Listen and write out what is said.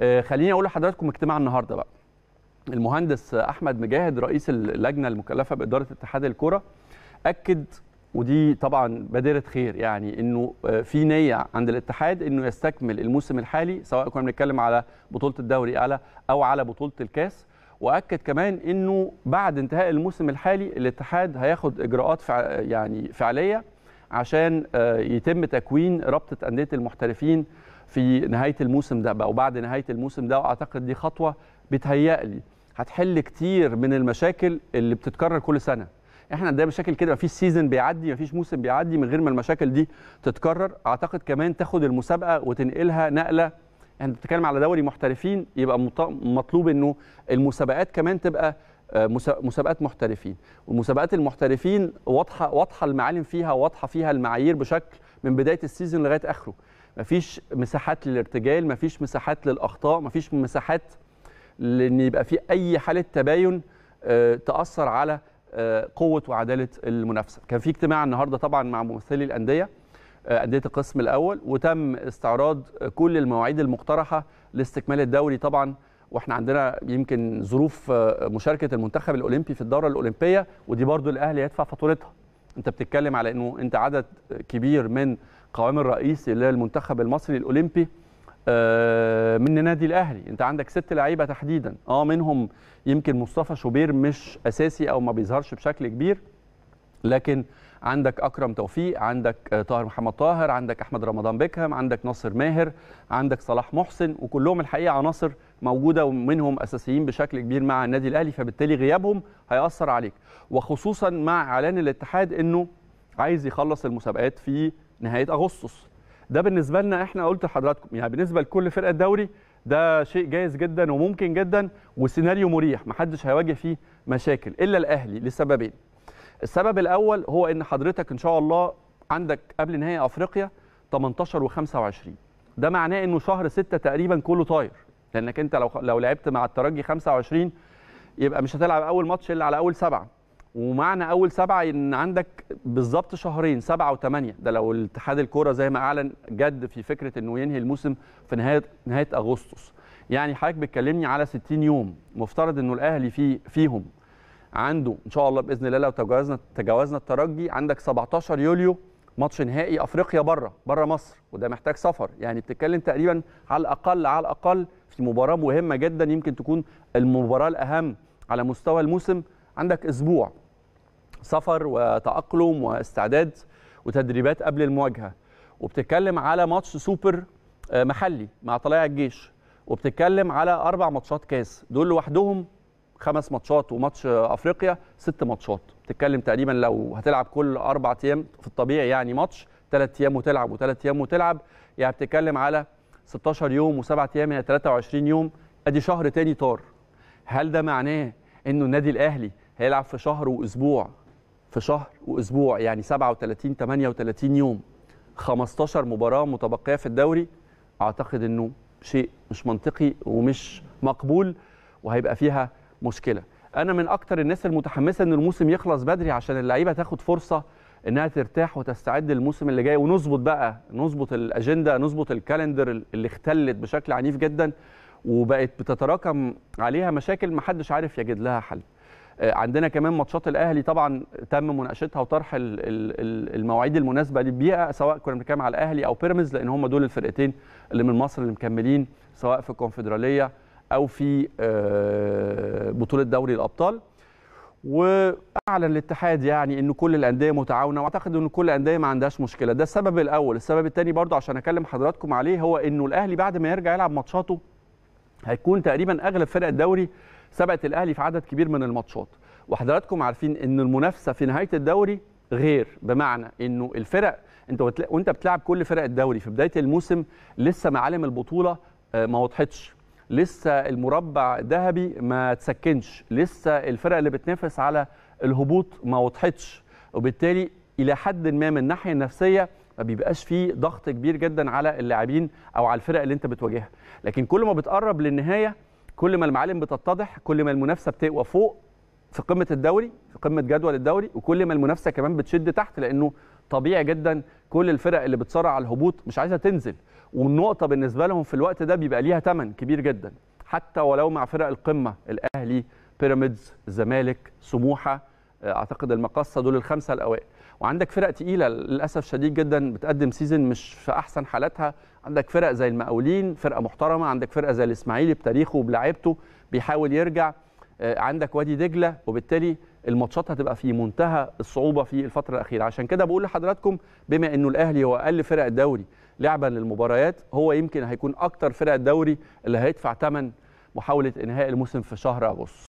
آه، خليني اقول لحضراتكم اجتماع النهارده بقى المهندس احمد مجاهد رئيس اللجنه المكلفه باداره اتحاد الكره اكد ودي طبعا بادره خير يعني انه آه، في نيه عند الاتحاد انه يستكمل الموسم الحالي سواء كنا بنتكلم على بطوله الدوري اعلى او على بطوله الكاس واكد كمان انه بعد انتهاء الموسم الحالي الاتحاد هياخد اجراءات يعني فعليه عشان آه، يتم تكوين رابطه انديه المحترفين في نهايه الموسم ده او بعد نهايه الموسم ده واعتقد دي خطوه بتهيألي هتحل كتير من المشاكل اللي بتتكرر كل سنه احنا عندنا مشاكل كده مفيش سيزون بيعدي مفيش موسم بيعدي من غير ما المشاكل دي تتكرر اعتقد كمان تاخد المسابقه وتنقلها نقله احنا بنتكلم على دوري محترفين يبقى مطلوب انه المسابقات كمان تبقى آه، مسابقات محترفين ومسابقات المحترفين واضحه واضحه المعالم فيها واضحه فيها المعايير بشكل من بدايه السيزون لغايه اخره مفيش مساحات للارتجال مفيش مساحات للاخطاء مفيش مساحات لان يبقى في اي حاله تباين آه، تاثر على آه، قوه وعداله المنافسه كان في اجتماع النهارده طبعا مع ممثلي الانديه آه، انديه القسم الاول وتم استعراض كل المواعيد المقترحه لاستكمال الدوري طبعا واحنا عندنا يمكن ظروف مشاركه المنتخب الاولمبي في الدوره الاولمبيه ودي برضو الاهلي هيدفع فاتورتها انت بتتكلم على انه انت عدد كبير من قوام الرئيس اللي هي المنتخب المصري الاولمبي آه، من نادي الاهلي انت عندك ست لعيبه تحديدا اه منهم يمكن مصطفى شوبير مش اساسي او ما بيظهرش بشكل كبير لكن عندك اكرم توفيق عندك آه، طاهر محمد طاهر عندك احمد رمضان بيكهام عندك ناصر ماهر عندك صلاح محسن وكلهم الحقيقه عناصر موجوده ومنهم اساسيين بشكل كبير مع النادي الاهلي فبالتالي غيابهم هياثر عليك وخصوصا مع اعلان الاتحاد انه عايز يخلص المسابقات في نهايه اغسطس ده بالنسبه لنا احنا قلت لحضراتكم يعني بالنسبه لكل فرقه الدوري ده شيء جايز جدا وممكن جدا وسيناريو مريح محدش هيواجه فيه مشاكل الا الاهلي لسببين السبب الاول هو ان حضرتك ان شاء الله عندك قبل نهائي افريقيا 18 و25 ده معناه انه شهر 6 تقريبا كله طاير لانك انت لو لو لعبت مع الترجي 25 يبقى مش هتلعب اول ماتش الا على اول سبعه ومعنى اول سبعه ان عندك بالظبط شهرين سبعه وثمانيه ده لو الاتحاد الكوره زي ما اعلن جد في فكره انه ينهي الموسم في نهايه نهايه اغسطس يعني حضرتك بتكلمني على 60 يوم مفترض انه الاهلي في فيهم عنده ان شاء الله باذن الله لو تجاوزنا تجاوزنا الترجي عندك 17 يوليو ماتش نهائي افريقيا بره بره مصر وده محتاج سفر يعني بتتكلم تقريبا على الاقل على الاقل في مباراه مهمه جدا يمكن تكون المباراه الاهم على مستوى الموسم عندك اسبوع سفر وتاقلم واستعداد وتدريبات قبل المواجهه وبتتكلم على ماتش سوبر آه، محلي مع طلائع الجيش وبتتكلم على اربع ماتشات كاس دول لوحدهم خمس ماتشات وماتش افريقيا ست ماتشات بتتكلم تقريبا لو هتلعب كل اربع ايام في الطبيعي يعني ماتش ثلاث ايام وتلعب وثلاث ايام وتلعب يعني بتتكلم على 16 يوم وسبع ايام هي يعني 23 يوم ادي شهر تاني طار هل ده معناه انه النادي الاهلي هيلعب في شهر واسبوع في شهر واسبوع يعني 37 38 يوم 15 مباراه متبقيه في الدوري اعتقد انه شيء مش منطقي ومش مقبول وهيبقى فيها مشكله انا من اكتر الناس المتحمسه ان الموسم يخلص بدري عشان اللعيبه تاخد فرصه انها ترتاح وتستعد للموسم اللي جاي ونظبط بقى نظبط الاجنده نظبط الكالندر اللي اختلت بشكل عنيف جدا وبقت بتتراكم عليها مشاكل محدش عارف يجد لها حل آه، عندنا كمان ماتشات الاهلي طبعا تم مناقشتها وطرح المواعيد المناسبه للبيئه سواء كنا بنتكلم على الاهلي او بيراميدز لان هم دول الفرقتين اللي من مصر اللي مكملين سواء في الكونفدراليه او في آه، بطوله دوري الابطال واعلن الاتحاد يعني ان كل الانديه متعاونه واعتقد ان كل الانديه ما عندهاش مشكله ده السبب الاول السبب الثاني برضو عشان اكلم حضراتكم عليه هو انه الاهلي بعد ما يرجع يلعب ماتشاته هيكون تقريبا اغلب فرق الدوري سبقت الاهلي في عدد كبير من الماتشات وحضراتكم عارفين ان المنافسه في نهايه الدوري غير بمعنى انه الفرق انت وانت بتلعب كل فرق الدوري في بدايه الموسم لسه معالم البطوله آه، ما وضحتش لسه المربع الذهبي ما تسكنش لسه الفرق اللي بتنافس على الهبوط ما وضحتش وبالتالي الى حد ما من الناحيه النفسيه ما بيبقاش فيه ضغط كبير جدا على اللاعبين او على الفرق اللي انت بتواجهها لكن كل ما بتقرب للنهايه كل ما المعالم بتتضح كل ما المنافسه بتقوى فوق في قمه الدوري في قمه جدول الدوري وكل ما المنافسه كمان بتشد تحت لانه طبيعي جدا كل الفرق اللي بتصارع على الهبوط مش عايزه تنزل والنقطه بالنسبه لهم في الوقت ده بيبقى ليها ثمن كبير جدا حتى ولو مع فرق القمه الاهلي بيراميدز الزمالك سموحه آه، اعتقد المقصه دول الخمسه الاوائل وعندك فرق تقيله للاسف شديد جدا بتقدم سيزن مش في احسن حالاتها عندك فرق زي المقاولين فرقه محترمه عندك فرقه زي الاسماعيلي بتاريخه وبلاعيبته بيحاول يرجع آه، عندك وادي دجله وبالتالي الماتشات هتبقى في منتهى الصعوبه في الفتره الاخيره عشان كده بقول لحضراتكم بما انه الاهلي هو اقل فرق الدوري لعبا للمباريات هو يمكن هيكون اكتر فرق الدوري اللي هيدفع ثمن محاوله انهاء الموسم في شهر اغسطس